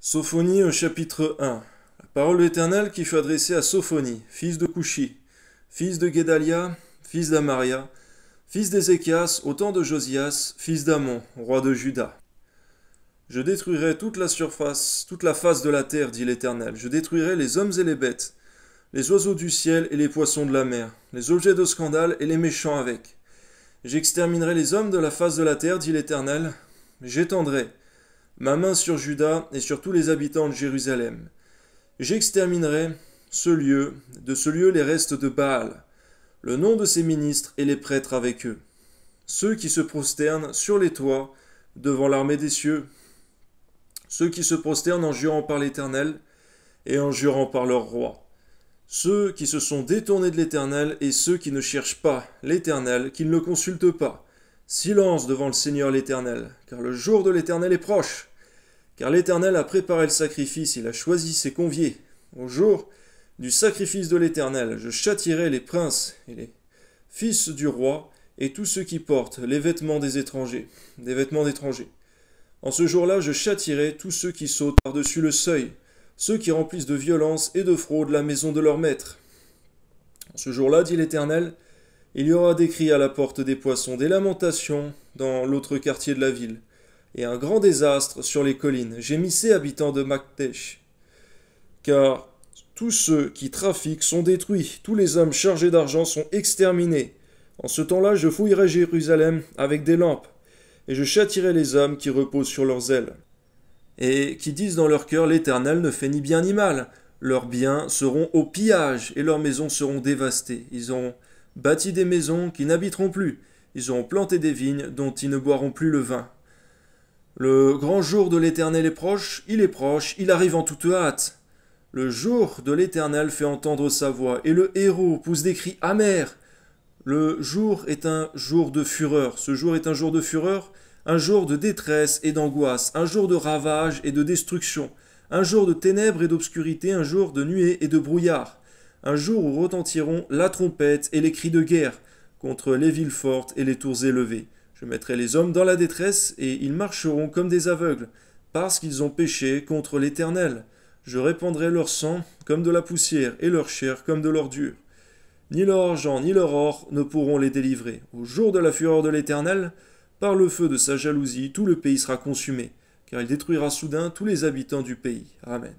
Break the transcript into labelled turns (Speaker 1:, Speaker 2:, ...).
Speaker 1: Sophonie au chapitre 1 La parole de qui fut adressée à Sophonie, fils de Couchi, fils de Guédalia, fils d'Amaria, fils d'Ézéchias, au temps de Josias, fils d'Amon, roi de Juda. Je détruirai toute la surface, toute la face de la terre, dit l'Éternel. Je détruirai les hommes et les bêtes, les oiseaux du ciel et les poissons de la mer, les objets de scandale et les méchants avec. J'exterminerai les hommes de la face de la terre, dit l'Éternel. J'étendrai ma main sur Judas et sur tous les habitants de Jérusalem. J'exterminerai ce lieu, de ce lieu les restes de Baal, le nom de ses ministres et les prêtres avec eux, ceux qui se prosternent sur les toits devant l'armée des cieux, ceux qui se prosternent en jurant par l'Éternel et en jurant par leur roi, ceux qui se sont détournés de l'Éternel et ceux qui ne cherchent pas l'Éternel, qui ne le consultent pas, Silence devant le Seigneur l'Éternel, car le jour de l'Éternel est proche. Car l'Éternel a préparé le sacrifice, il a choisi ses conviés. Au jour du sacrifice de l'Éternel, je châtirai les princes et les fils du roi et tous ceux qui portent les vêtements des étrangers, des vêtements d'étrangers. En ce jour-là, je châtirai tous ceux qui sautent par-dessus le seuil, ceux qui remplissent de violence et de fraude la maison de leur maître. En ce jour-là, dit l'Éternel, il y aura des cris à la porte des poissons, des lamentations dans l'autre quartier de la ville, et un grand désastre sur les collines, gémissez habitants de Maktesh. Car tous ceux qui trafiquent sont détruits, tous les hommes chargés d'argent sont exterminés. En ce temps-là, je fouillerai Jérusalem avec des lampes, et je châtirai les hommes qui reposent sur leurs ailes, et qui disent dans leur cœur L'Éternel ne fait ni bien ni mal. Leurs biens seront au pillage, et leurs maisons seront dévastées. Ils ont bâti des maisons qui n'habiteront plus, ils auront planté des vignes dont ils ne boiront plus le vin. Le grand jour de l'Éternel est proche, il est proche, il arrive en toute hâte. Le jour de l'Éternel fait entendre sa voix, et le héros pousse des cris amers. Le jour est un jour de fureur, ce jour est un jour de fureur, un jour de détresse et d'angoisse, un jour de ravage et de destruction, un jour de ténèbres et d'obscurité, un jour de nuée et de brouillard, un jour où retentiront la trompette et les cris de guerre contre les villes fortes et les tours élevées. Je mettrai les hommes dans la détresse, et ils marcheront comme des aveugles, parce qu'ils ont péché contre l'Éternel. Je répandrai leur sang comme de la poussière, et leur chair comme de l'ordure. Ni leur argent, ni leur or ne pourront les délivrer. Au jour de la fureur de l'Éternel, par le feu de sa jalousie, tout le pays sera consumé, car il détruira soudain tous les habitants du pays. Amen.